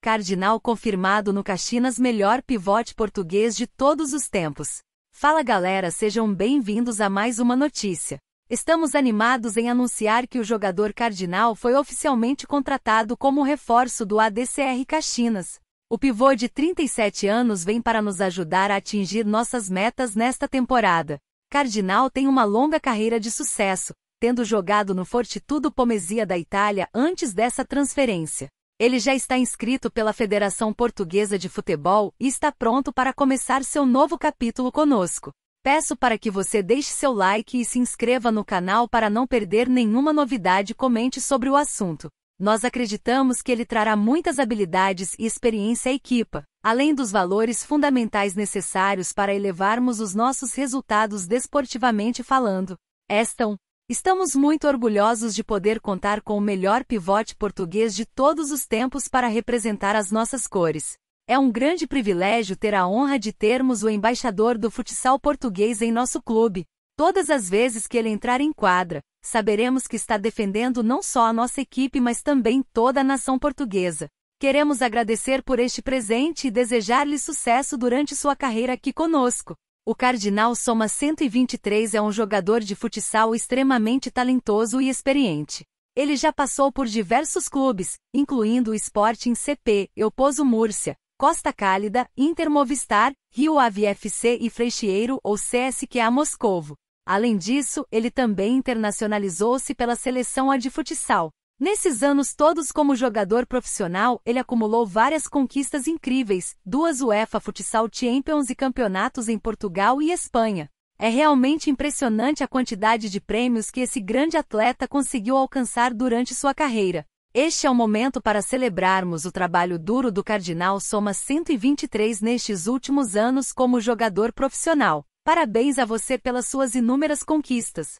Cardinal confirmado no Caxinas melhor pivote português de todos os tempos. Fala galera, sejam bem-vindos a mais uma notícia. Estamos animados em anunciar que o jogador Cardinal foi oficialmente contratado como reforço do ADCR Caxinas. O pivô de 37 anos vem para nos ajudar a atingir nossas metas nesta temporada. Cardinal tem uma longa carreira de sucesso, tendo jogado no Fortitudo Pomesia da Itália antes dessa transferência. Ele já está inscrito pela Federação Portuguesa de Futebol e está pronto para começar seu novo capítulo conosco. Peço para que você deixe seu like e se inscreva no canal para não perder nenhuma novidade e comente sobre o assunto. Nós acreditamos que ele trará muitas habilidades e experiência à equipa, além dos valores fundamentais necessários para elevarmos os nossos resultados desportivamente falando. Estam, é Estamos muito orgulhosos de poder contar com o melhor pivote português de todos os tempos para representar as nossas cores. É um grande privilégio ter a honra de termos o embaixador do futsal português em nosso clube. Todas as vezes que ele entrar em quadra, saberemos que está defendendo não só a nossa equipe, mas também toda a nação portuguesa. Queremos agradecer por este presente e desejar-lhe sucesso durante sua carreira aqui conosco. O Cardinal Soma 123 é um jogador de futsal extremamente talentoso e experiente. Ele já passou por diversos clubes, incluindo o Sporting CP, Euposo Múrcia, Costa Cálida, Inter Movistar, Rio Ave FC e Freixeiro ou CSKA Moscovo. Além disso, ele também internacionalizou-se pela seleção A de futsal. Nesses anos todos como jogador profissional, ele acumulou várias conquistas incríveis, duas UEFA Futsal Champions e campeonatos em Portugal e Espanha. É realmente impressionante a quantidade de prêmios que esse grande atleta conseguiu alcançar durante sua carreira. Este é o momento para celebrarmos o trabalho duro do Cardinal Soma 123 nestes últimos anos como jogador profissional. Parabéns a você pelas suas inúmeras conquistas.